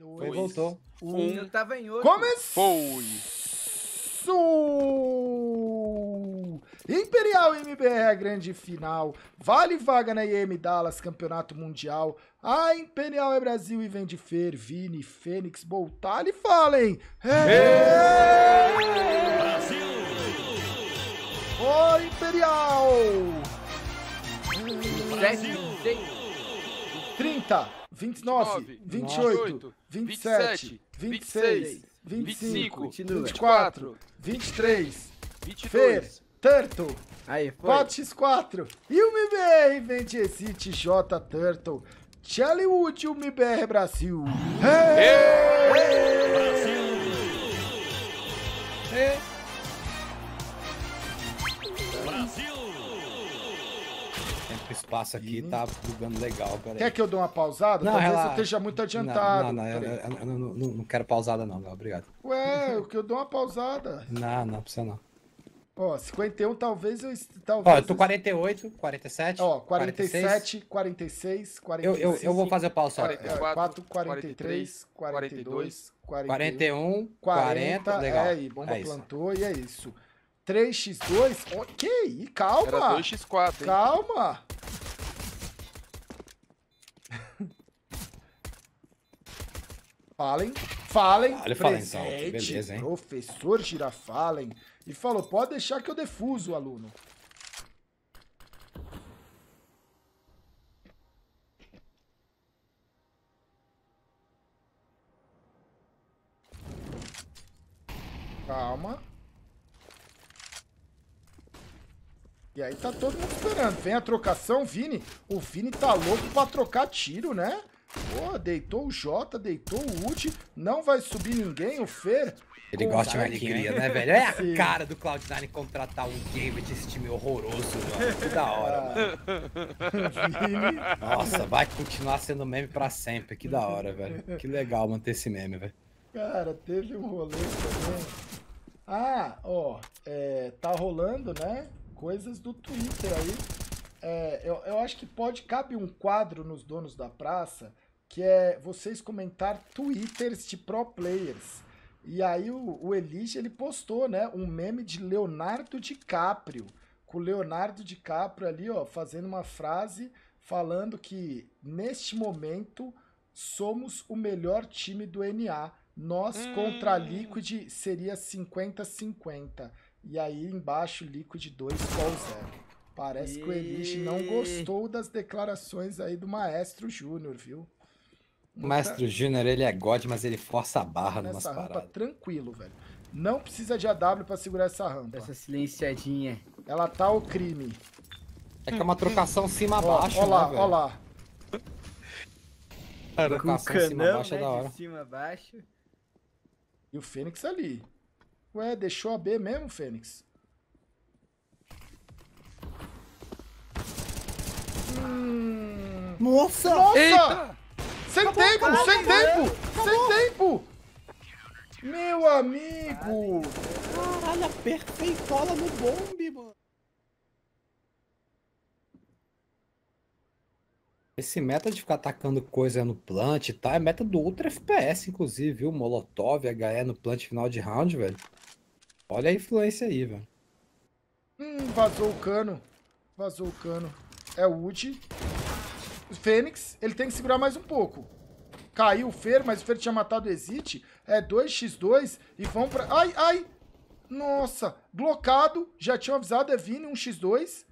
Dois. Foi, voltou. Um. um. Eu tava em outro. Começou! Foi! Imperial MBR, é grande final. Vale vaga na IEM Dallas, campeonato mundial. A Imperial é Brasil e vem de Fer, Vini, Fênix, e falem! Hey! É! Brasil! Ô, Imperial! Brasil! Brasil. 30, 29, 28, 27, 26, 25, 24, 23, 22. Turtle. Aí, foi. 4x4. E o MBR vende esse J Turtle. Chellywood, o MBR Brasil. Hey! Hey! Brasil! Hey! espaço aqui tá bugando legal. Peraí. Quer que eu dê uma pausada? Não, Talvez ela... eu esteja muito adiantado. Não, não, não, eu, eu, eu, não, não quero pausada não, Léo. Obrigado. Ué, o que eu dou uma pausada? Não, não precisa não. Ó, 51 talvez eu. Talvez Ó, eu tô 48, 47. Ó, 47, 46, 46. Eu, eu, eu vou fazer a pausa. 44, 43, 42, 41, 40. 40 legal. É aí, bomba é plantou e é isso. 3x2. Ok, calma. Era 2x4. Hein? Calma. Fallen, Fallen, Fallen presente, Fallen, Beleza, hein? professor Girafalen, e falou, pode deixar que eu defuso o aluno. Calma. E aí tá todo mundo esperando. Vem a trocação, Vini. O Vini tá louco pra trocar tiro, né? Pô, deitou o Jota, deitou o Ud, Não vai subir ninguém, o Fer. Ele gosta de uma alegria, né, velho? É Sim. a cara do Cloud9 contratar um David, esse time horroroso, mano. Que da hora, ah. mano. Nossa, vai continuar sendo meme pra sempre. Que da hora, velho. Que legal manter esse meme, velho. Cara, teve um rolê também. Ah, ó, é, tá rolando, né? Coisas do Twitter aí. É, eu, eu acho que pode, cabe um quadro nos donos da praça que é vocês comentar twitters de pro players. E aí o, o Elige, ele postou, né, um meme de Leonardo DiCaprio, com o Leonardo DiCaprio ali, ó, fazendo uma frase falando que neste momento somos o melhor time do NA. Nós hum. contra a Liquid seria 50-50. E aí embaixo, Liquid 2 qual 0. Parece e... que o Elige não gostou das declarações aí do Maestro Júnior, viu? O Maestro Júnior, ele é god, mas ele força a barra nessa numas rampa, paradas. tranquilo, velho. Não precisa de AW pra segurar essa rampa. Essa silenciadinha. Ela tá o crime. É que é uma trocação cima-baixo, né, lá, velho? Ó lá, né, Cara, trocação cima-baixo é né, da hora. Cima-baixo. E o Fênix ali. Ué, deixou a B mesmo, Fênix? Hum... Nossa! Nossa! Eita! Sem acabou, tempo, acabou, sem acabou, tempo, sem tempo. Meu amigo. Caralho, perfeitola no bombe, mano. Esse meta de ficar atacando coisa no plant, tá? É meta do Ultra FPS, inclusive, viu? Molotov, HE no plant final de round, velho. Olha a influência aí, velho. Hum, vazou o cano. Vazou o cano. É o ult. Fênix, ele tem que segurar mais um pouco. Caiu o Fer, mas o Fer tinha matado o Exit. É 2x2 e vão pra... Ai, ai! Nossa! Blocado. Já tinham avisado, é Vini, 1x2.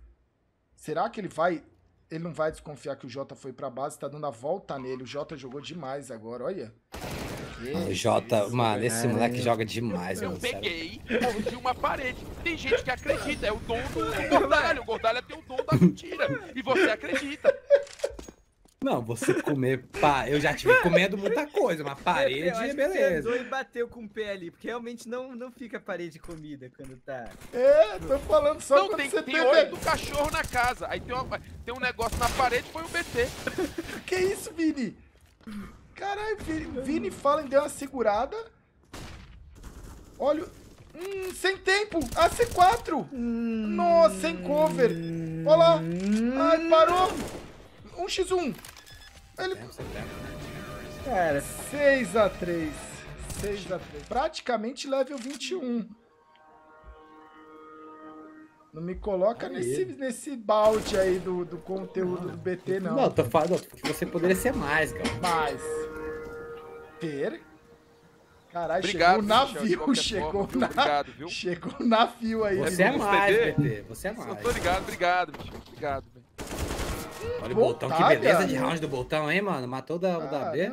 Será que ele vai... Ele não vai desconfiar que o Jota foi pra base. Tá dando a volta nele. O Jota jogou demais agora, olha. Ah, o Jota, mano, esse é. moleque joga demais, Eu, eu peguei, mordi uma parede. Tem gente que acredita, é o dom do Gordalha. O Gordalha é tem o dom da mentira. E você acredita. Não, você comer. Pá, eu já tive comendo muita coisa, mas é, parede eu é beleza. Você e bateu com o pé ali, porque realmente não, não fica parede comida quando tá. É, tô falando só não, quando tem, você tem. o olho do cachorro na casa. Aí tem, uma, tem um negócio na parede foi um BT. que isso, Vini? Caralho, Vini, Vini fala e deu uma segurada. Olha. Hum, sem tempo! AC4! Hum, Nossa, sem cover! Olha lá! Ai, parou! 1x1. Ele... Cara, 6x3. 6x3. Praticamente level 21. Não me coloca nesse, nesse balde aí do, do conteúdo do BT, não. Não, tô falando que você poderia ser mais, cara. Mais. Ter? Caralho, chegou o navio, chegou forma, na... Obrigado, viu? Chegou o navio aí. Você é mais, BT. Você é mais. Eu tô ligado, obrigado, bicho. Obrigado. Olha o Boltão, que beleza de round do Boltão, hein, mano? Matou da, o da B.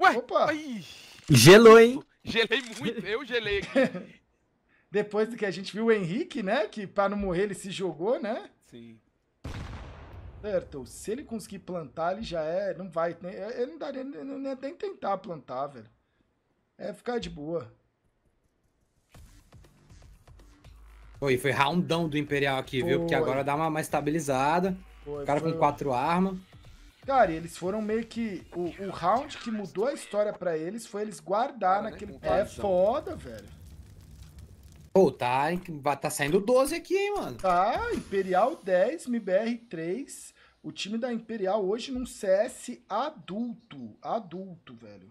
Ué, Opa. Ai. Gelou, hein? Gelei muito, eu gelei aqui. Depois do que a gente viu o Henrique, né? Que pra não morrer ele se jogou, né? Sim. Certo, se ele conseguir plantar, ele já é. Não vai. Né, é, ele não daria nem, nem tentar plantar, velho. É ficar de boa. Foi, foi roundão do Imperial aqui, foi. viu? Porque agora dá uma mais estabilizada. Foi, cara foi... com quatro armas. Cara, eles foram meio que. O, o round que mudou a história para eles foi eles guardar cara, naquele. É, foda, velho. Pô, tá, tá saindo 12 aqui, hein, mano. Tá, Imperial 10, MBR 3. O time da Imperial hoje num CS adulto. Adulto, velho.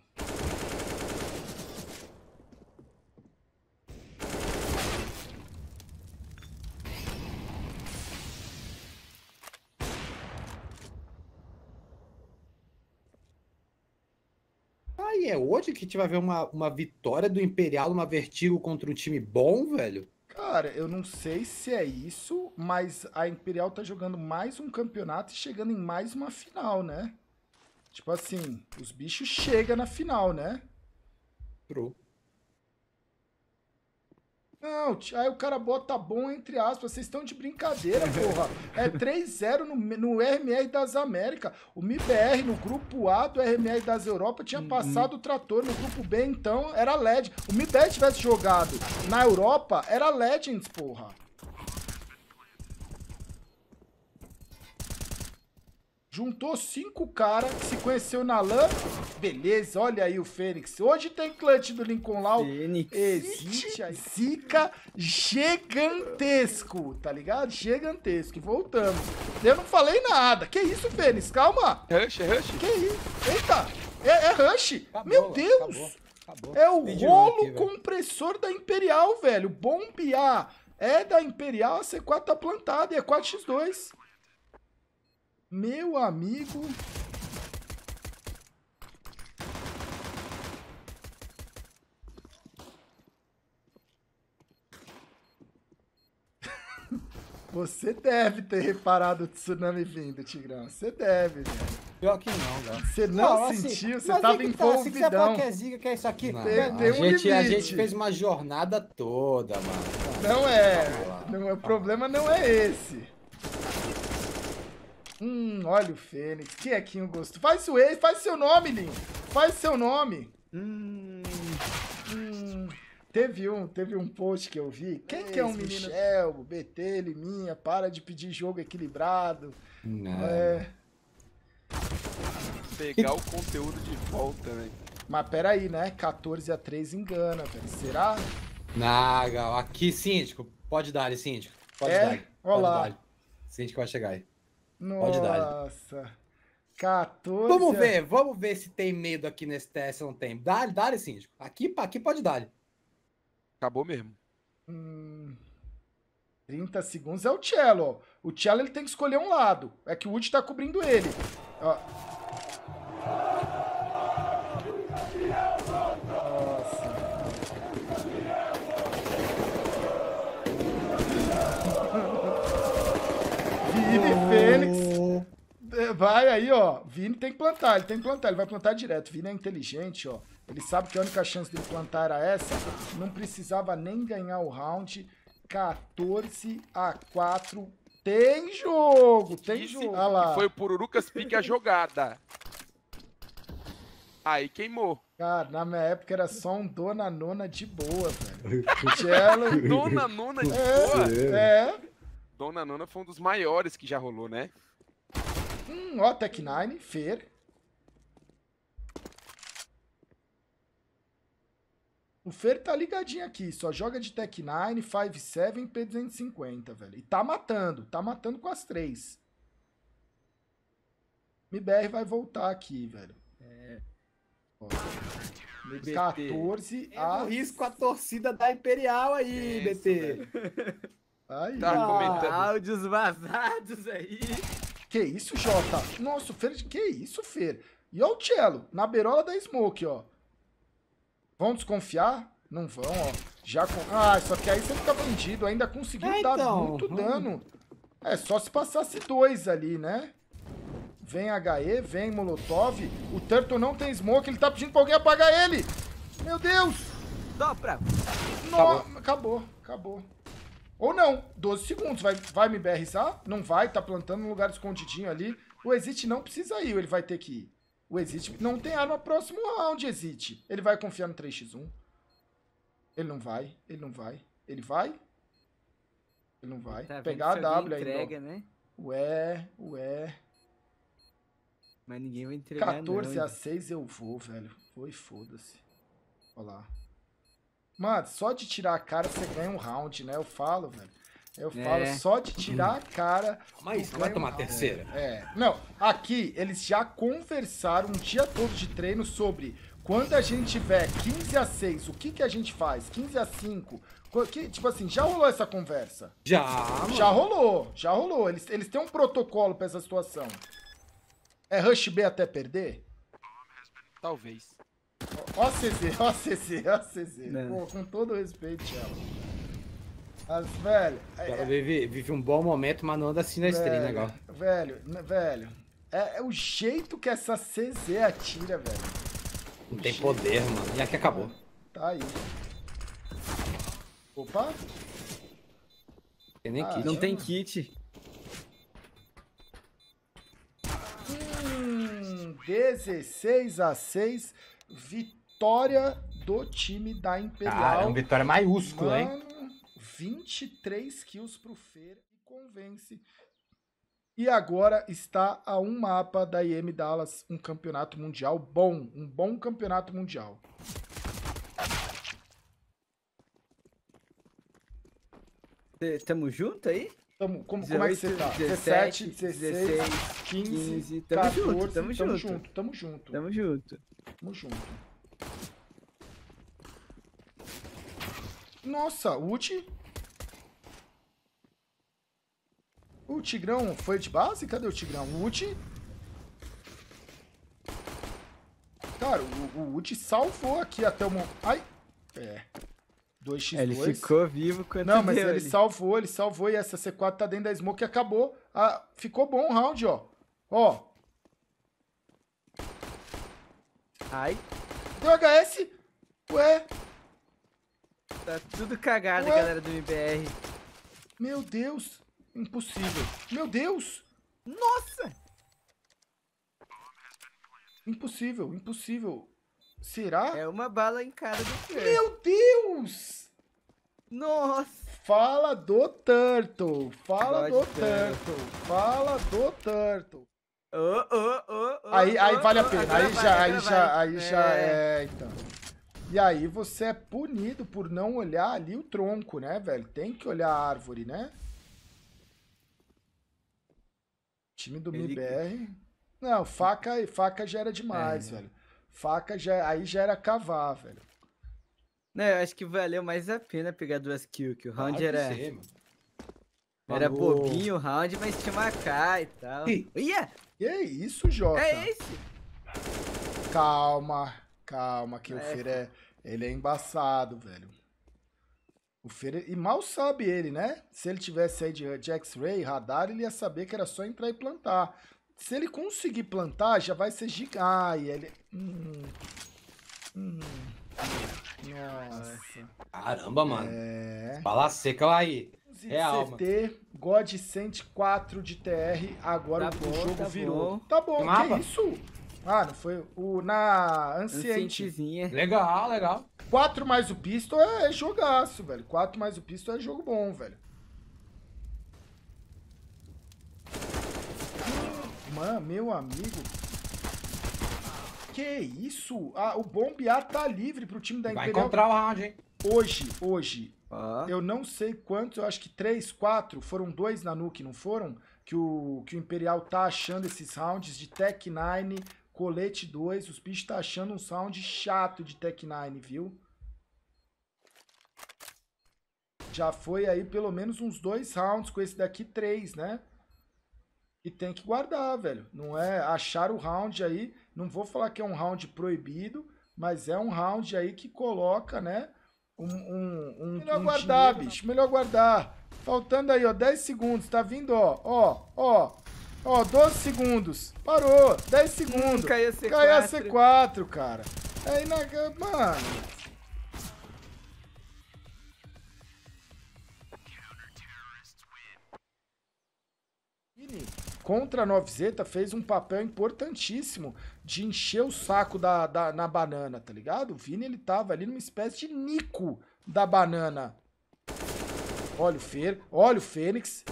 é hoje que a gente vai ver uma, uma vitória do Imperial, uma vertigo contra um time bom, velho? Cara, eu não sei se é isso, mas a Imperial tá jogando mais um campeonato e chegando em mais uma final, né? Tipo assim, os bichos chegam na final, né? True. Não, aí o cara bota bom entre aspas. Vocês estão de brincadeira, porra. É 3-0 no, no RMR das Américas. O MIBR no grupo A do RMR das Europa tinha hum, passado uhum. o trator. No grupo B, então, era LED. O MIBR tivesse jogado na Europa, era Legends, porra. Juntou cinco caras, se conheceu na LAN. Beleza, olha aí o Fênix. Hoje tem clutch do Lincoln Lau. Fênix. Existe a Zica gigantesco, tá ligado? Gigantesco. E voltamos. Eu não falei nada. Que isso, Fênix? Calma. Rush, é Rush. Que isso? Eita, é, é Rush. Acabou, Meu Deus. Acabou, acabou. É o rolo aqui, compressor da Imperial, velho. Bombear. É da Imperial, a C4 tá plantada e é 4x2. Meu amigo. Você deve ter reparado o tsunami vindo, Tigrão. Você deve, velho. Né? Pior que não, velho. Você não, não assim, sentiu, é tá, assim, você tava em envolvidão. Tá, se quiser falar que é zica, que é isso aqui, não, tem, tem a, um gente, a, gente, fez uma jornada toda, mano. Não é. Não, é, o problema não é esse. Hum, olha o Fênix. Que equinho gostoso. Faz o ex, faz seu nome, Lin. Faz seu nome. Hum, hum. Teve um, teve um post que eu vi. Quem que é um menino? Michel, é, BT, minha para de pedir jogo equilibrado. Não. É... Pegar o conteúdo de volta, velho. Né? Mas peraí, né? 14 a 3 engana, velho. Será? Naga, aqui, síndico. Pode dar, síndico. Pode é? dar. Olha lá. Síndico vai chegar aí. Nossa. Pode dar. Nossa. 14. Vamos ver, vamos ver se tem medo aqui nesse teste ou não tem. dá dá síndico. Aqui, aqui pode dar Acabou mesmo. Hum, 30 segundos é o cello. O cello ele tem que escolher um lado. É que o Wood tá cobrindo ele. Ó. vai aí, ó. Vini tem que plantar, ele tem que plantar, ele vai plantar direto. Vini é inteligente, ó. Ele sabe que a única chance dele plantar era essa. Não precisava nem ganhar o round. 14 a 4. Tem jogo, tem Disse jogo. Ah lá. Foi o Pururucas pique a jogada. Aí queimou. Cara, na minha época era só um Dona Nona de boa, velho. Cello... Dona Nona de é, boa? é. Dona Nona foi um dos maiores que já rolou, né? Hum, ó, Tech Nine, Fer. O Fer tá ligadinho aqui, só joga de Tech 9, 5.7 P250, velho. E tá matando, tá matando com as três. MBR vai voltar aqui, velho. É. Ó, 14 é a... risco a torcida da Imperial aí, é BT. Isso, aí. Tá comentando. Áudios vazados aí. Que isso, Jota? Nossa, o Fer... Que isso, Fer? E olha o Cello, na beirola da Smoke, ó. Vão desconfiar? Não vão, ó. Já com... Ah, só que aí você fica vendido. Ainda conseguiu é, dar então. muito hum. dano. É, só se passasse dois ali, né? Vem HE, vem Molotov. O Turtle não tem smoke, ele tá pedindo pra alguém apagar ele. Meu Deus! Sopra! No... Acabou. acabou, acabou. Ou não, 12 segundos. Vai, vai me BRzar? Não vai, tá plantando um lugar escondidinho ali. O Exit não precisa ir, ele vai ter que ir. O Exit não tem arma próximo round, Exit. Ele vai confiar no 3x1. Ele não vai, ele não vai. Ele vai? Ele não vai. Tá Pegar a W entrega, aí, não. né? Ué, ué. Mas ninguém vai entregar 14 não, a 6 eu vou, velho. Foi, foda-se. Olha lá. Mano, só de tirar a cara você ganha um round, né? Eu falo, velho. Eu é. falo só de tirar a cara. Mas vai tomar terceira. É. Não, aqui eles já conversaram um dia todo de treino sobre quando a gente tiver 15 a 6, o que, que a gente faz? 15 a 5? Que, tipo assim, já rolou essa conversa? Já. Mano. Já rolou, já rolou. Eles, eles têm um protocolo para essa situação. É Rush B até perder? Talvez. Ó CZ, ó CZ, ó CZ. É. Pô, com todo respeito, ela. Mas, velho. Ela é, é. vive, vive, um bom momento, mas não anda assim na stream, né, gal? Velho, velho. É, é, o jeito que essa CZ atira, velho. Não tem jeito. poder, mano. E aqui acabou. Tá aí. Opa! Tem nem ah, kit. Não tem kit. Hum, 16 a 6. Vitória do time da Imperial. Cara, é uma vitória maiúscula, Mano, hein? 23 kills pro Fer e convence. E agora está a um mapa da IM Dallas, um campeonato mundial bom, um bom campeonato mundial. Tamo junto aí? Tamo, como, 18, como é que você tá? 17, 16, 16 15, 15 tamo 14, junto, tamo, tamo junto. junto, tamo junto. Tamo junto. Tamo junto. Nossa, ult. O Tigrão foi de base? Cadê o Tigrão? ult. Cara, o, o ult salvou aqui até o... momento. Ai. É. 2x2. ele ficou vivo quando Não, mas ele, ele salvou, ele salvou. E essa C4 tá dentro da smoke e acabou. Ah, ficou bom o round, ó. Ó, Ai. Deu HS? Ué? Tá tudo cagado, Ué? galera do MBR. Meu Deus. Impossível. Meu Deus. Nossa. Impossível, impossível. Será? É uma bala em cara do Fer. Meu Deus! Nossa! Fala do Turtle! Fala God do Turtle! Fala do Turtle! Oh, oh, oh, aí, aí vale a pena. Aí já, aí já, aí já é. é, então. E aí você é punido por não olhar ali o tronco, né, velho? Tem que olhar a árvore, né? Time do MBR. Não, faca, faca já era demais, é. velho. Faca já, aí já era cavar, velho. Não, né, eu acho que valeu mais a pena pegar duas kills, que o round ah, era. era bobinho o round, mas tinha uma K e tal. Ih. Ia! Que isso, Jota? É esse? Calma, calma, que é. o Fer é. Ele é embaçado, velho. O Fer. É, e mal sabe ele, né? Se ele tivesse aí de, de X-ray, radar, ele ia saber que era só entrar e plantar. Se ele conseguir plantar, já vai ser gigante. ele. Hum. Hum. Nossa. Caramba, mano. É... Bala seca lá aí. 11 é CT, God 104 de TR, agora tá o jogo tá virou. Tá bom, que é isso? Ah, não foi o na Anciente. Legal, legal. 4 mais o Pistol é, é jogaço, velho. 4 mais o Pistol é jogo bom, velho. Mano, meu amigo. Que isso? Ah, o Bombear tá livre pro time da Vai Imperial. Vai encontrar o round, hein? Hoje, hoje, ah. Eu não sei quantos, eu acho que três, quatro, foram dois na Nuke, não foram? Que o, que o Imperial tá achando esses rounds de Tech 9, Colete 2, os bichos tá achando um sound chato de Tech 9, viu? Já foi aí pelo menos uns dois rounds, com esse daqui três, né? E tem que guardar, velho. Não é achar o round aí, não vou falar que é um round proibido, mas é um round aí que coloca, né? Um, um, um, melhor guardar, dinheiro, né? bicho. Não. Melhor guardar. Faltando aí, ó, 10 segundos. Tá vindo, ó, ó, ó. Ó, 12 segundos. Parou. 10 segundos. Hum, caiu a C4. Caiu a C4, cara. Aí é na... Mano. contra a Novizeta fez um papel importantíssimo de encher o saco da, da, na banana, tá ligado? O Vini ele tava ali numa espécie de nico da banana. Olha o Fer, olha o Fênix.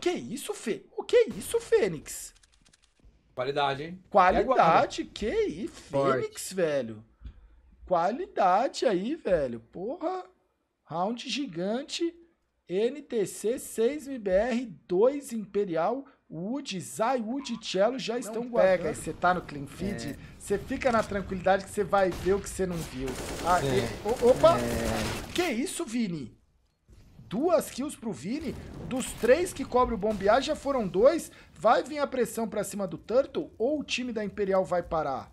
Que isso, Fê? O que é isso, Fênix? Qualidade, hein? Qualidade, é que né? isso, Fênix, Forte. velho. Qualidade aí, velho. Porra. Round gigante. NTC 6 MBR 2 Imperial Wood, Zay, Wood e Cello já não estão guardando. Pega, você tá no clean feed, é. você é. fica na tranquilidade que você vai ver o que você não viu. Ah, é. e, opa! É. Que isso, Vini? Duas kills pro Vini. Dos três que cobre o bombear, já foram dois. Vai vir a pressão pra cima do Turtle ou o time da Imperial vai parar?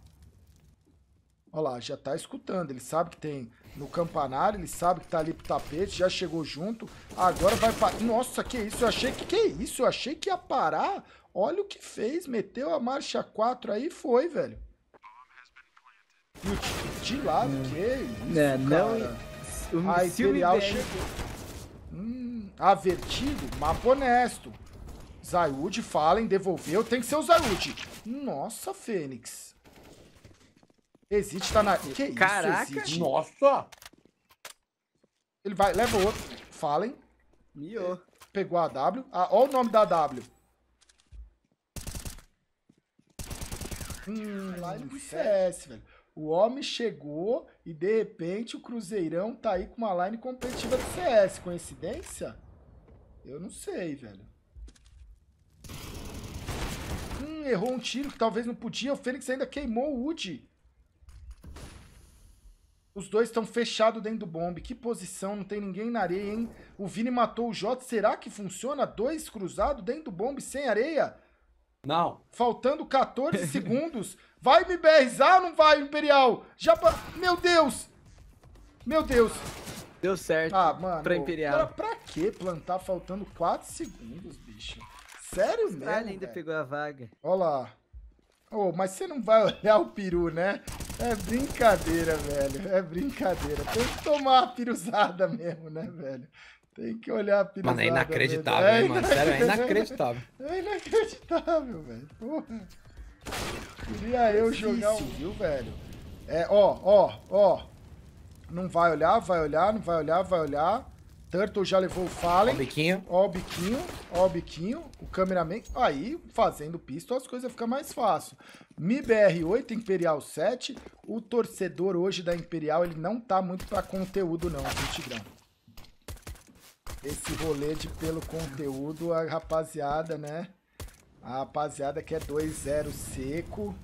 Olha lá, já tá escutando. Ele sabe que tem no campanário, ele sabe que tá ali pro tapete, já chegou junto. Agora vai para. Nossa, que isso? Eu achei que que é isso? Eu achei que ia parar. Olha o que fez, meteu a marcha 4 aí e foi, velho. de lado, hum. que isso, é, não, não, A Imperial chegou. Hum, avertido, mapa honesto. Zayud, Fallen, devolveu. Tem que ser o Zayud. Nossa, Fênix. Exit tá na... Que Caraca. isso, Exit? Nossa! Ele vai, leva o outro. Fallen. Miou. É, pegou a W. Ah, o nome da W. Hum, lá no CS, velho. O homem chegou e, de repente, o Cruzeirão tá aí com uma line competitiva do CS. Coincidência? Eu não sei, velho. Hum, errou um tiro que talvez não podia. O Fênix ainda queimou o Woody. Os dois estão fechados dentro do bombe. Que posição, não tem ninguém na areia, hein? O Vini matou o Jota. Será que funciona? Dois cruzados dentro do bombe sem areia? Não. Faltando 14 segundos. Vai me berrizar ou não vai, Imperial? Já. Meu Deus! Meu Deus! Deu certo. Ah, mano. Pra Imperial. pra que plantar faltando 4 segundos, bicho? Sério mesmo? Ele ainda véio? pegou a vaga. Olha lá. Oh, mas você não vai olhar o peru, né? É brincadeira, velho. É brincadeira. Tem que tomar a piruzada mesmo, né, velho? Tem que olhar a piruzada. Mano, é inacreditável, hein, mano? É Sério, é inacreditável. É inacreditável, velho. Porra. Queria eu jogar um, viu, velho? É, ó, ó, ó. Não vai olhar, vai olhar, não vai olhar, vai olhar. Turtle já levou o Fallen. Ó o biquinho. Ó o biquinho. Ó o biquinho. O cameraman. Aí, fazendo pistol, as coisas ficam mais fácil. MIBR 8, Imperial 7. O torcedor hoje da Imperial, ele não tá muito pra conteúdo não, viu, Tigrão? Esse rolê de pelo conteúdo, a rapaziada, né? A rapaziada que é 2-0 seco.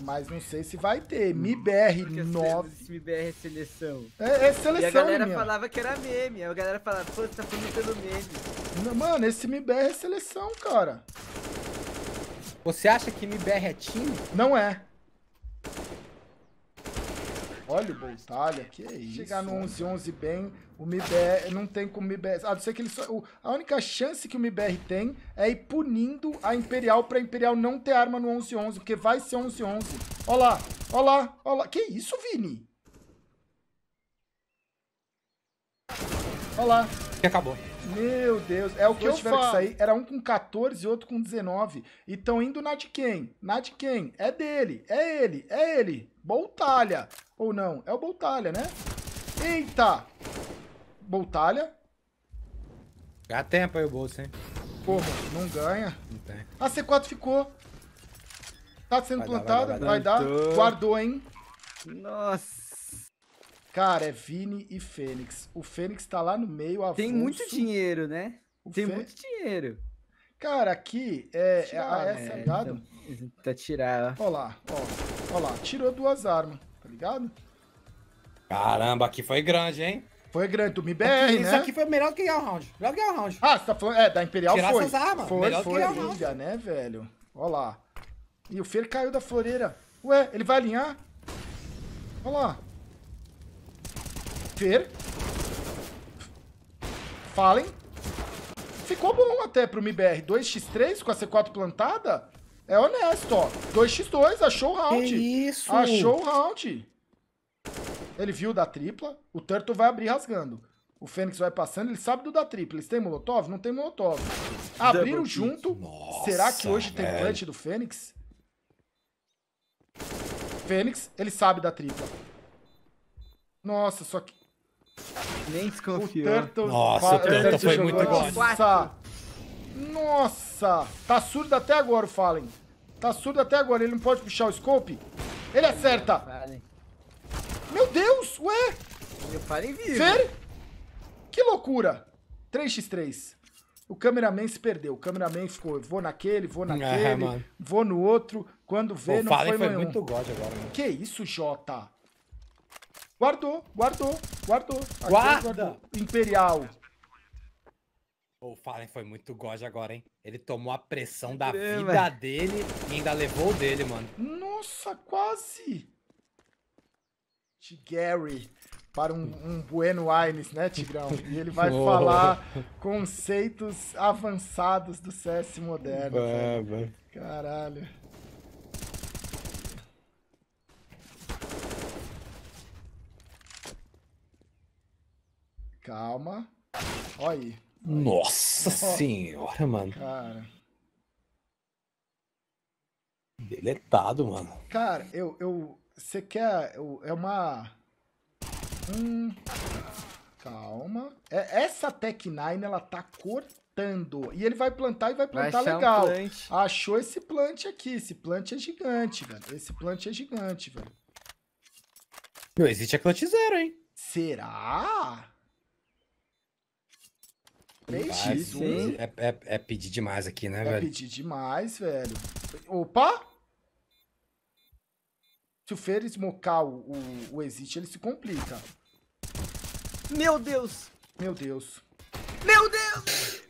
Mas não sei se vai ter. MIBR 9. MIBR é seleção. É, é seleção, mesmo a galera falava que era meme. A galera falava, pô, tá fomentando meme. Não, mano, esse MIBR é seleção, cara. Você acha que MIBR é time? Não é. Olha o Boltalha, que é isso. Chegar no 11-11 bem, o MIBR não tem como o MIBR. A não ser que ele só. O, a única chance que o MIBR tem é ir punindo a Imperial pra Imperial não ter arma no 11-11, porque vai ser 11-11. Olha lá, olha lá, olha lá. Que isso, Vini? Olha lá. Que acabou. Meu Deus, é o que Vou eu tiveram que sair. Era um com 14 e outro com 19. E estão indo na de quem? Na de quem? É dele, é ele, é ele. Boltalha. Ou não? É o Boltalha, né? Eita! Boltalha. Dá tempo aí o bolso, hein? Porra, Não ganha. Não tem. A C4 ficou. Tá sendo vai plantada, vai dar. Vai dar. Guardou, hein? Nossa. Cara, é Vini e Fênix. O Fênix tá lá no meio, avulso. Tem muito dinheiro, né? O Tem Fê... muito dinheiro. Cara, aqui é, é ah, tirar, é, é, é, é ligado? Tá tirar. Ó lá, ó. Ó lá, tirou duas armas, tá ligado? Caramba, aqui foi grande, hein? Foi grande, do MBR, aqui, né? Isso aqui foi melhor que o round. Melhor que o round. Ah, você tá falando. É, da Imperial Tirar foi. Essas armas. Foi, melhor foi, foi liga, né, velho? Ó lá. E o Fer caiu da floreira. Ué, ele vai alinhar? Ó lá ver. Fallen. Ficou bom até pro MBR. 2x3 com a C4 plantada. É honesto, ó. 2x2, achou o round. Que isso? Achou o round. Ele viu da tripla. O Turtle vai abrir rasgando. O Fênix vai passando, ele sabe do da tripla. Eles têm Molotov? Não tem Molotov. Abriram Double junto. Nossa, Será que hoje velho. tem plant do Fênix? Fênix, ele sabe da tripla. Nossa, só que... Nem desconfiou. Nossa, o Tanta foi muito bom. Nossa! Nossa! Tá surdo até agora o Fallen. Tá surdo até agora. Ele não pode puxar o scope? Ele acerta! Meu Deus! Ué! Meu Fallen vivo. Fer? Que loucura! 3x3. O cameraman se perdeu. O cameraman ficou, vou naquele, vou ah, naquele, vou no outro. Quando vê, o não Fallen foi, foi muito god agora, mano. Né? Que isso, Jota? Guardou, guardou, guardou. É Guarda! Guardou. Imperial. O Fallen foi muito goja agora, hein? Ele tomou a pressão da é, vida véio. dele e ainda levou o dele, mano. Nossa, quase! Gary para um, um Bueno Aires, né, Tigrão? E ele vai oh. falar conceitos avançados do CS moderno. Bah, Caralho. Calma. Olha aí. Nossa senhora, mano. Cara. Deletado, mano. Cara, eu. eu você quer. Eu, é uma. Hum. Calma. É, essa Tech 9, ela tá cortando. E ele vai plantar e vai plantar vai legal. Um plant. Achou esse plant aqui. Esse plant é gigante, velho. Esse plant é gigante, velho. Não existe a clutch zero, hein? Será? 3x. É, é, é, pedir demais aqui, né, é velho? É pedir demais, velho. Opa! Se o Fer esmocar o, o, o Exit, ele se complica. Meu Deus! Meu Deus! Meu Deus!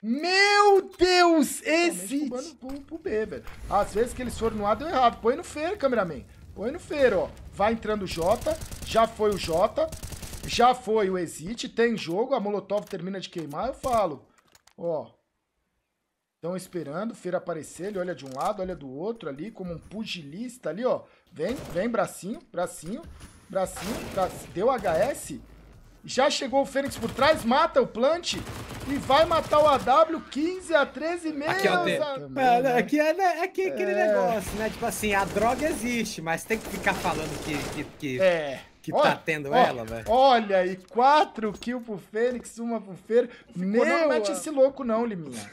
Meu Deus! Exit! Pro, pro B, velho. Às vezes que eles foram no A, deu errado. Põe no Fer, cameraman. Põe no Fer, ó. Vai entrando o Jota. Já foi o Jota. Já foi o Exit, tem jogo, a Molotov termina de queimar, eu falo. Ó. Estão esperando o Feira aparecer, ele olha de um lado, olha do outro ali, como um pugilista ali, ó. Vem, vem, bracinho, bracinho, bracinho, Deu HS. Já chegou o Fênix por trás, mata o plant e vai matar o AW 15 a 13 meses. Né? Aqui é né? aqui, é, aqui é aquele é... negócio, né? Tipo assim, a droga existe, mas tem que ficar falando que... que, que... É que olha, tá tendo olha, ela, velho. Olha, e quatro kills pro Fênix, uma pro Fer. Meu, não mete esse louco não, Liminha.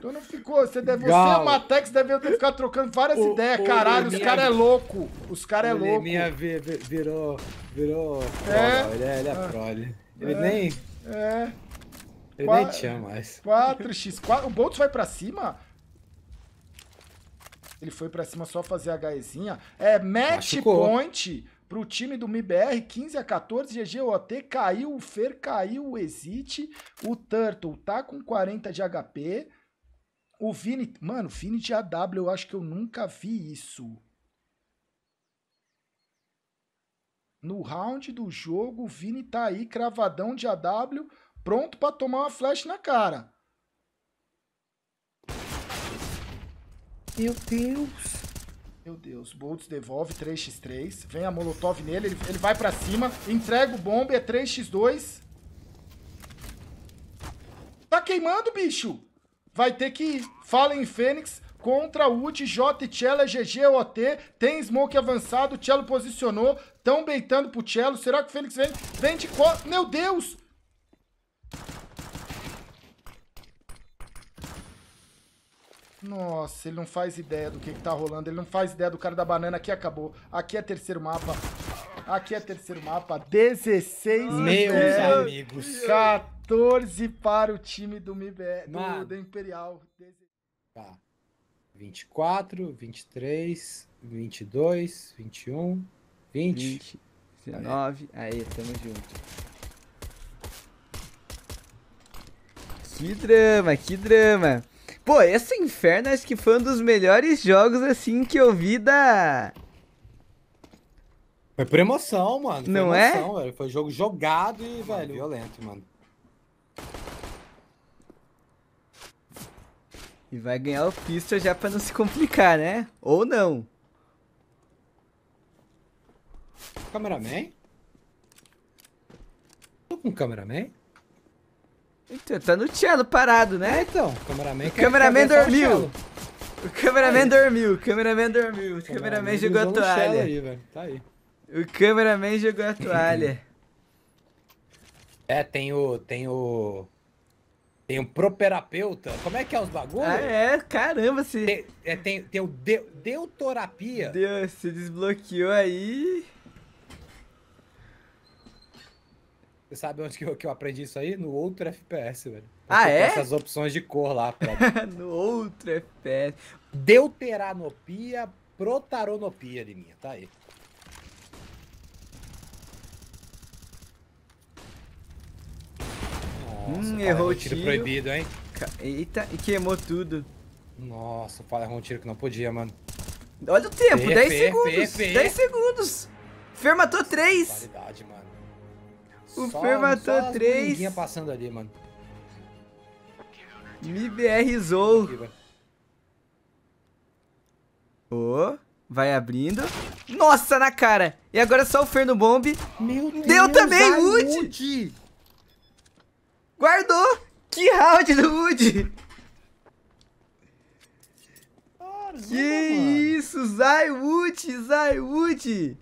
tu não ficou, você deve, Gal. você é e o Matex deve ter ficado trocando várias o, ideias, o caralho, Liminha, os caras é louco, os caras é louco. Liminha virou, virou é. ele é, ele é prole. Ah. Ele é. nem... É. Ele Qua... nem tinha mais. 4x4, o Boltz vai pra cima? Ele foi pra cima só fazer a HEzinha. É match Machucou. point para o time do MBR, 15 a 14, GGOT caiu, o Fer caiu, o Exit, o Turtle tá com 40 de HP. O Vini, mano, Vini de AW, eu acho que eu nunca vi isso. No round do jogo, o Vini tá aí, cravadão de AW, pronto para tomar uma flash na cara. Meu Deus. Meu Deus, Boltz devolve 3x3. Vem a Molotov nele, ele, ele vai pra cima. Entrega o bomba, é 3x2. Tá queimando, bicho! Vai ter que ir. Fala em Fênix contra UD, J, Cello, GG, OT. Tem smoke avançado, Cello posicionou. Tão beitando pro Cello. Será que o Fênix vem? Vem de costas. Meu Deus! Nossa, ele não faz ideia do que, que tá rolando. Ele não faz ideia do cara da banana. Aqui acabou. Aqui é terceiro mapa. Aqui é terceiro mapa. 16 Meus é, amigos. 14 para o time do, MIBR, do, do Imperial. Tá. 24, 23, 22, 21, 20. 20 19. aí tamo junto. Que drama, que drama. Pô, esse inferno acho que foi um dos melhores jogos assim que eu vi da. Foi por emoção, mano. Foi Não é? emoção, é? Velho. Foi jogo jogado e, velho. Violento, mano. E vai ganhar o pista já pra não se complicar, né? Ou não. Cameraman? Tô com cameraman? Então, tá no cello parado, né? É, então, o cameraman, o cameraman dormiu. O cameraman dormiu, o cameraman dormiu. O cameraman jogou a toalha. Aí, Tá aí. O cameraman jogou a toalha. É, tem o. Tem o. Tem o properapeuta. Como é que é os bagulhos? Ah, é, caramba, você. Tem, é, tem, tem o de, deutorapia. Deus, se desbloqueou aí. Você sabe onde que eu, que eu aprendi isso aí? No outro FPS, velho. ah, é? Essas opções de cor lá. no outro FPS. Deuteranopia, protaronopia de minha, tá aí. Nossa, hum, errou um tiro, tiro proibido, hein? Eita, e queimou tudo. Nossa, o Fala um tiro que não podia, mano. Olha o tempo, 10 segundos. 10 segundos. Fermatou matou 3. Qualidade, mano. O só, Fer matou três. Só passando ali, mano. Me BRzou. Ô, oh, vai abrindo. Nossa, na cara. E agora só o Fer no bombe. Meu Deus, Deu também, Wood. Wood. Guardou. Que round do Wood. Ah, que que mano. isso, Zaiwood, Zaiwood.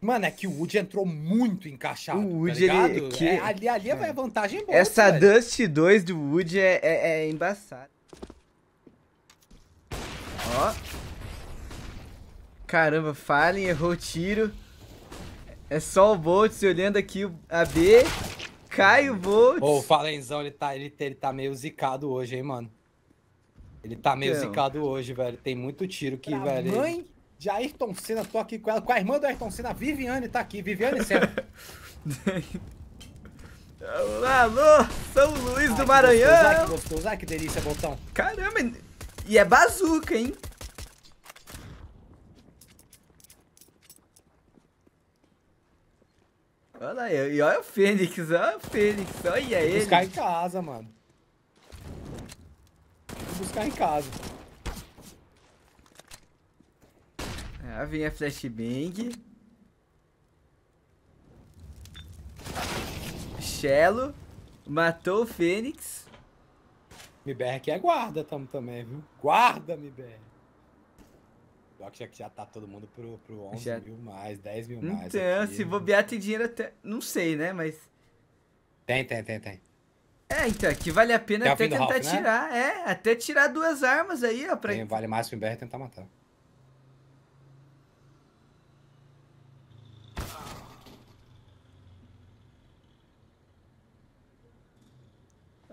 Mano, é que o Woody entrou muito encaixado. O tá Woody, tá ele, é que... é, ali, ali é vantagem boa. Essa velho. Dust 2 do Woody é, é, é embaçada. Ó. Caramba, Fallen errou o tiro. É só o Bolt se olhando aqui a B. Cai o Bolt. Ô, o Fallenzão, ele tá, ele, ele tá meio zicado hoje, hein, mano. Ele tá meio então. zicado hoje, velho. Tem muito tiro que, pra velho. Mãe de Ayrton Senna, tô aqui com ela, com a irmã do Ayrton Senna, Viviane tá aqui, Viviane Senna. Alô, São Luís do Maranhão! Gostoso, ai, que gostoso, ai, que delícia, botão. Caramba, e é bazuca, hein? Olha aí, e olha o Fênix, olha o Fênix, olha ele. Vou buscar em casa, mano. Vou buscar em casa. Ah, vem a flashbang. Shelo. Matou o Fênix. MBR aqui é guarda também, viu? Guarda, MBR. Pior que já, já tá todo mundo pro, pro 11 já... mil mais, 10 mil então, mais. Então, se bobear tem dinheiro até... Não sei, né? Mas... Tem, tem, tem, tem. É, então, que vale a pena até tentar Ralph, né? tirar. Né? É, até tirar duas armas aí, ó. Pra... Tem, vale mais que o MBR tentar matar.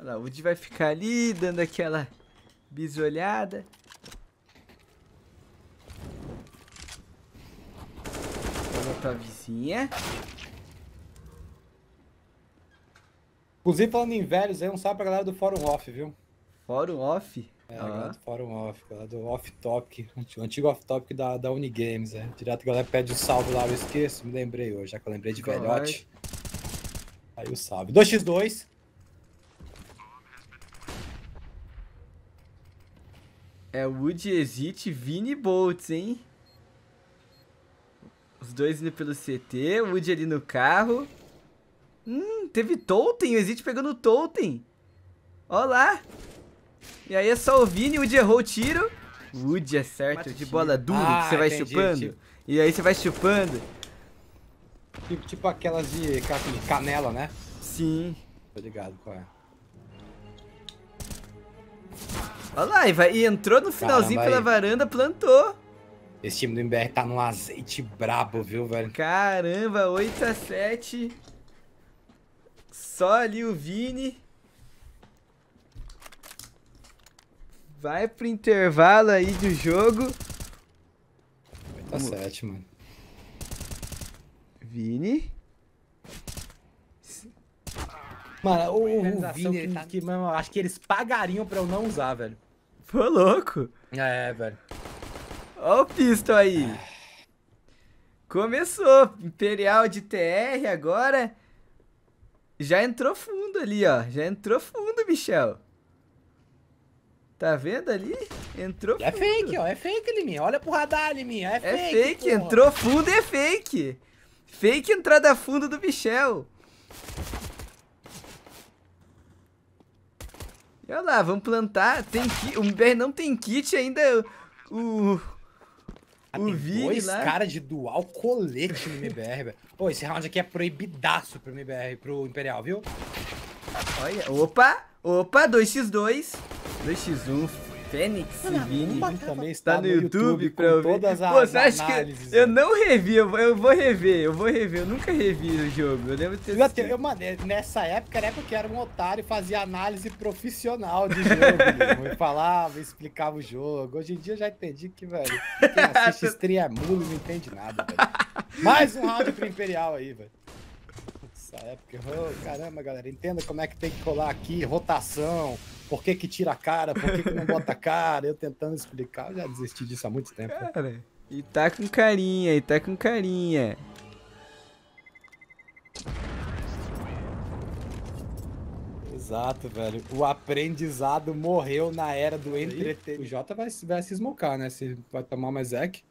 lá, o Woody vai ficar ali, dando aquela bisolhada. Olha a tua vizinha. Inclusive, falando em velhos, aí um salve pra galera do Fórum Off, viu? Fórum Off? É, ah. do Fórum Off, galera do Off Topic, o antigo Off Topic da, da Unigames, é. Direto a galera pede o um salve lá, eu esqueço, me lembrei hoje, já que eu lembrei de Corre. velhote. Aí o salve. 2x2, É Woody Exit Vini Boltz, hein? Os dois indo pelo CT, Woody ali no carro. Hum, teve Tolten, o Exit pegando o Tolten. Ó lá. E aí é só o Vini, o Woody errou o tiro. Woody é certo, de bola dura ah, que você vai entendi, chupando. Tipo... E aí você vai chupando. Tipo, tipo aquelas de canela, né? Sim. Tô ligado qual é. Olha lá, e, vai, e entrou no finalzinho Caramba, pela aí. varanda, plantou. Esse time do MBR tá num azeite brabo, viu, velho? Caramba, 8x7. Só ali o Vini. Vai pro intervalo aí do jogo. 8x7, mano. Vini. Mano, o, o Vini, que, tá... que, mano, acho que eles pagariam pra eu não usar, velho. Pô, louco. É, velho. Ó o pisto aí. Começou. Imperial de TR agora. Já entrou fundo ali, ó. Já entrou fundo, Michel. Tá vendo ali? Entrou é fundo. É fake, ó. É fake, Liminha. Olha pro radar, Liminha. É, é fake. É fake. Entrou fundo e é fake. Fake entrada fundo do Michel. E olha lá, vamos plantar. Tem ki... O MBR não tem kit ainda. O. Ah, o Vini dois lá. cara de dual colete no MBR, velho. Pô, esse round aqui é proibidaço pro MBR, pro Imperial, viu? Olha, opa, opa, 2x2. 2x1, Fênix Vini também está tá no YouTube, para eu ver. Todas as Pô, você acha análises, que eu, não revi, eu vou, eu vou rever, eu vou rever, eu nunca revi o jogo, eu devo ter... Eu, até, eu, mano, é, nessa época era porque era um otário e fazia análise profissional de jogo, eu falava, explicava o jogo, hoje em dia eu já entendi que, velho, quem assiste estreia é mulo não entende nada, velho. Mais um round pro Imperial aí, velho essa época. Oh, caramba, galera, entenda como é que tem que rolar aqui, rotação, por que, que tira a cara, por que, que não bota a cara, eu tentando explicar, eu já desisti disso há muito tempo. Né? Cara, e tá com carinha, e tá com carinha. Exato, velho. O aprendizado morreu na era do entretenimento. O Jota vai, vai se esmocar, né? Se vai tomar mais Zek.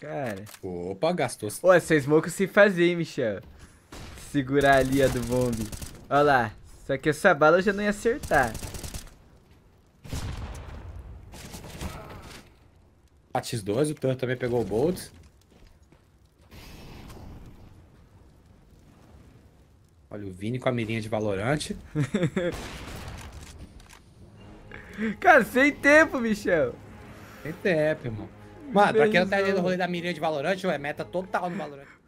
Cara. Opa, gastou. Ô, essa smoke se fazer, hein, Michel. Segurar ali a do bombe. Olha lá. Só que essa bala eu já não ia acertar. Atis 12, o Tan também pegou o Bolt. Olha o Vini com a mirinha de valorante. Cara, sem tempo, Michel. Sem tempo, irmão. Mano, pra quem não tá entendendo o rolê da mirinha de valorante, é meta total no valorante.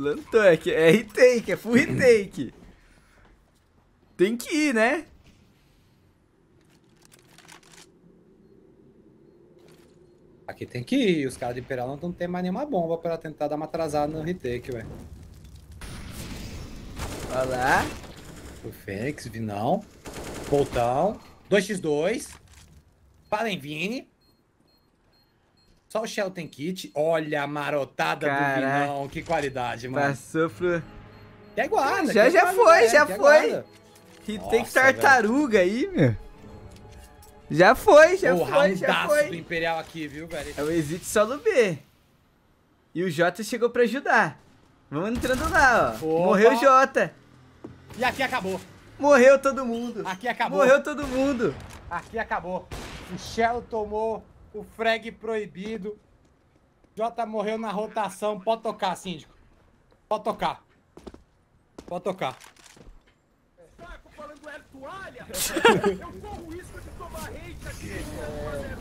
Plantou, é, que é retake, é full retake. Tem que ir, né? Aqui tem que ir, os caras de Imperial não tem mais nenhuma bomba pra tentar dar uma atrasada no retake, velho. Olha lá. O Fênix, Vinão, Voltão, 2x2, Palenvini. Só o Shelton Kit. Olha a marotada Caraca. do Vinão. Que qualidade, mano. Passou tá pro... Que guarda. Já, é, que já, foi, já que foi, E tem que tartaruga velho. aí, meu. Já foi, já o foi, já foi. do Imperial aqui, viu, velho? É o Exit solo B. E o Jota chegou pra ajudar. Vamos entrando lá, ó. Opa. Morreu o Jota. E aqui acabou. Morreu todo mundo. Aqui acabou. Morreu todo mundo. Aqui acabou. O Shell tomou o frag proibido. Jota morreu na rotação. Pode tocar, síndico. Pode tocar. Pode tocar. Saco falando é toalha? Eu corro risco de tomar hate aqui.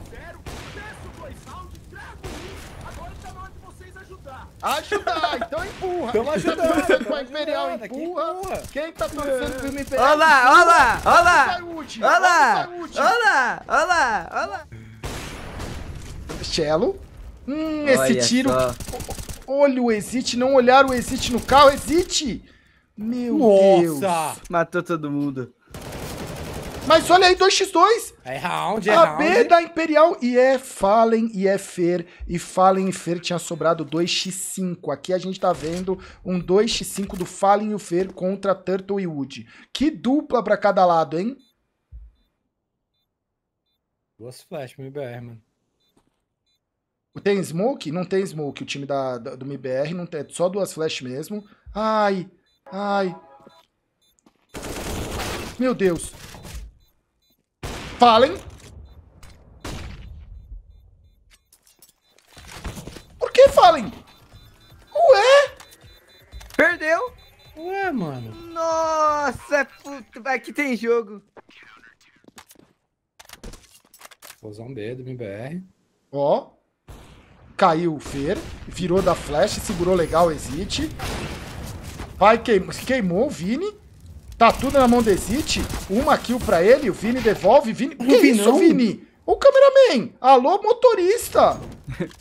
0 peço dois rounds, trago um. Agora tá na hora de vocês ajudar. Ajudar, então empurra. Estamos ajudando. Quem tá com a Imperial empurra. Quem tá torcendo pelo Imperial? Olá, olá, olá. Olá, olá, olá, olá, olá. Cello. Hum, Olha esse tiro. Só. Olha o Exit, não olharam o Exit no carro. Exit! Meu Nossa. Deus. Matou todo mundo. Mas olha aí, 2x2. É round, é A round. B da Imperial e é Fallen e é Fer. E Fallen e Fer tinha sobrado 2x5. Aqui a gente tá vendo um 2x5 do Fallen e o Fer contra Turtle e Wood. Que dupla pra cada lado, hein? Duas flash, meu BR, mano. Tem smoke? Não tem smoke. O time da, da, do MBR não tem. É só duas flash mesmo. Ai, ai. Meu Deus. Fallen. Por que Fallen? Ué? Perdeu. Ué, mano. Nossa, é vai que tem jogo. Vou usar um B do MBR. Ó. Caiu o Fer. Virou da flash, segurou legal o Exit. Vai, queimou, queimou o Vini. Tá tudo na mão do Exit. Uma kill pra ele, o Vini devolve. Vini... O que é isso, Vini? O cameraman! Alô, motorista!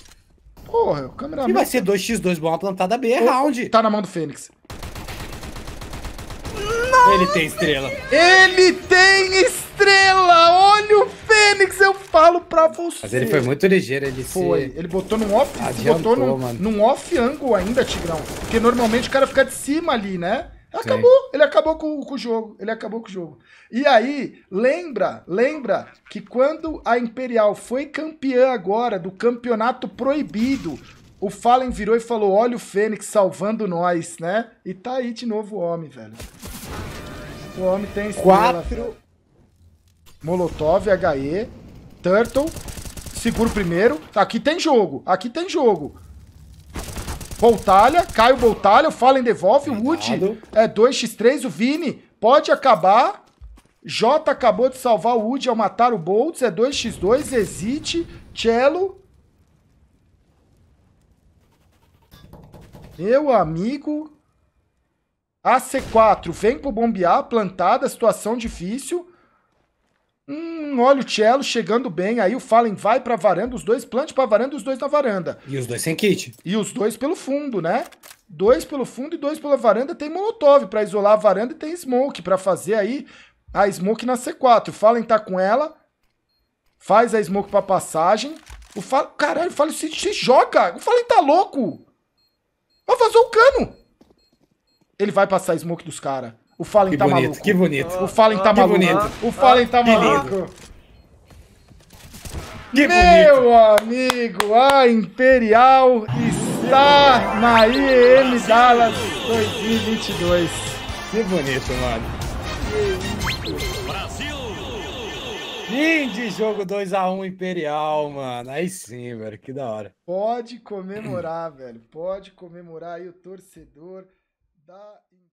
Porra, o cameraman... E vai ser 2x2, bomba plantada B, é round. Tá na mão do Fênix. Ele tem estrela. Ele tem estrela! Olha o Fênix, eu falo pra você. Mas ele foi muito ligeiro, ele foi. Se... Ele botou num off, Adiantou, botou num, mano. num off angle ainda, Tigrão. Porque normalmente o cara fica de cima ali, né? Acabou, Sim. ele acabou com, com, o jogo, ele acabou com o jogo. E aí, lembra, lembra que quando a Imperial foi campeã agora do campeonato proibido, o Fallen virou e falou: Olha o Fênix salvando nós, né? E tá aí de novo o homem, velho. O homem tem estrela. Quatro. Né? Molotov, HE, Turtle. Segura o primeiro. Aqui tem jogo. Aqui tem jogo. Boltalha. Cai o Boltalha. O Fallen devolve. O Wood é 2x3. O Vini pode acabar. J acabou de salvar o Wood ao matar o Boltz. É 2x2. Exit. Cello. Meu amigo. AC4 vem pro bombear, plantada, situação difícil. Hum, olha o Cello chegando bem. Aí o Fallen vai pra varanda, os dois plante pra varanda, os dois na varanda. E os dois sem kit. E os dois pelo fundo, né? Dois pelo fundo e dois pela varanda. Tem Molotov pra isolar a varanda e tem Smoke pra fazer aí a Smoke na C4. O Fallen tá com ela. Faz a Smoke pra passagem. O Fallen... Caralho, o Fallen se, se joga. O Fallen tá louco. Vai vazou o cano. Ele vai passar smoke dos caras. O Fallen tá bonito, maluco. Que bonito. O Fallen tá que maluco. Bonito. O Fallen tá que maluco. Lindo. Que Meu bonito. amigo, a Imperial está na IEM Dallas 2022. Que bonito, mano. de jogo 2x1 Imperial, mano. Aí sim, velho, que da hora. Pode comemorar, velho. Pode comemorar aí o torcedor da.